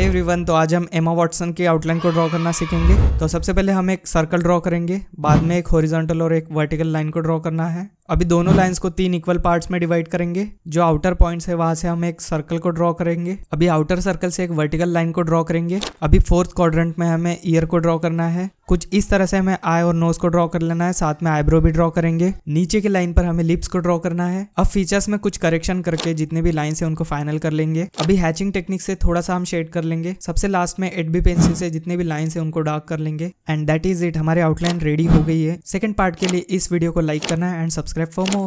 Every one तो आज हम एमा वॉटसन की आउटलाइन को ड्रॉ करना सीखेंगे तो सबसे पहले हम एक सर्कल ड्रॉ करेंगे बाद में एक हॉरिजॉन्टल और एक वर्टिकल लाइन को ड्रॉ करना है अभी दोनों लाइंस को तीन इक्वल पार्ट्स में डिवाइड करेंगे जो आउटर पॉइंट्स है वहां से हम एक सर्कल को ड्रॉ करेंगे अभी आउटर सर्कल से एक वर्टिकल लाइन को ड्रॉ करेंगे अभी फोर्थ क्वाड्रेंट में हमें ईयर को ड्रॉ करना है कुछ इस तरह से हमें आई और नोज को ड्रॉ कर लेना है साथ में आईब्रो भी ड्रॉ करेंगे नीचे की लाइन पर हमें लिप्स को ड्रॉ करना है अब फीचर्स में कुछ करेक्शन करके जितने भी लाइन है उनको फाइनल कर लेंगे अभी हैचिंग टेक्निक से थोड़ा सा हम शेड कर लेंगे सबसे लास्ट में एडबी पेंसिल से जितने भी लाइन है उनको डार्क कर लेंगे एंड दैट इज इट हमारी आउटलाइन रेडी हो गई है सेकंड पार्ट के लिए इस वीडियो को लाइक करना है and subscribe subscribe for more.